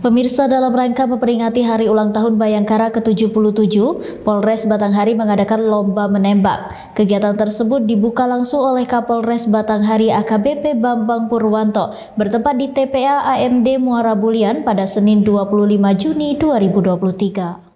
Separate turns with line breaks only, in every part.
Pemirsa dalam rangka memperingati hari ulang tahun Bayangkara ke-77, Polres Batanghari mengadakan lomba menembak. Kegiatan tersebut dibuka langsung oleh Kapolres Batanghari AKBP Bambang Purwanto bertempat di
TPA AMD Muara Bulian pada Senin 25 Juni 2023.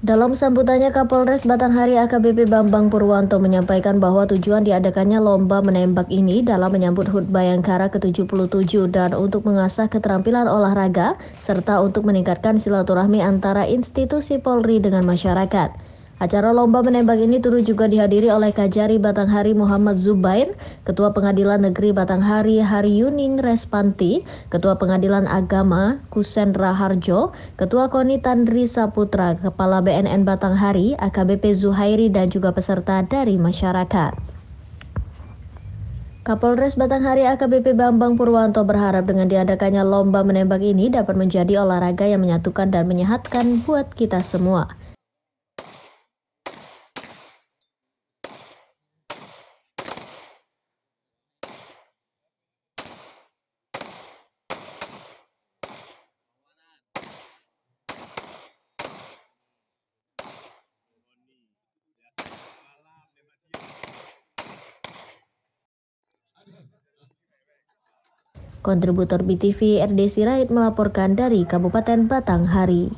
Dalam sambutannya, Kapolres Batanghari AKBP Bambang Purwanto menyampaikan bahwa tujuan diadakannya
lomba menembak ini dalam menyambut HUT Bayangkara ke-77 dan untuk mengasah keterampilan olahraga serta untuk meningkatkan silaturahmi antara institusi Polri dengan masyarakat. Acara lomba menembak ini turut juga dihadiri oleh Kajari Batanghari Muhammad Zubair, Ketua Pengadilan Negeri Batanghari Hari Yuning Respanti, Ketua Pengadilan Agama Kusen Raharjo, Ketua Koni Tandri Saputra, Kepala BNN Batanghari, AKBP Zuhairi dan juga peserta dari masyarakat. Kapolres Batanghari AKBP Bambang Purwanto berharap dengan diadakannya lomba menembak ini dapat menjadi olahraga yang menyatukan dan menyehatkan buat kita semua. Kontributor BTV RD Sirait melaporkan dari Kabupaten Batanghari.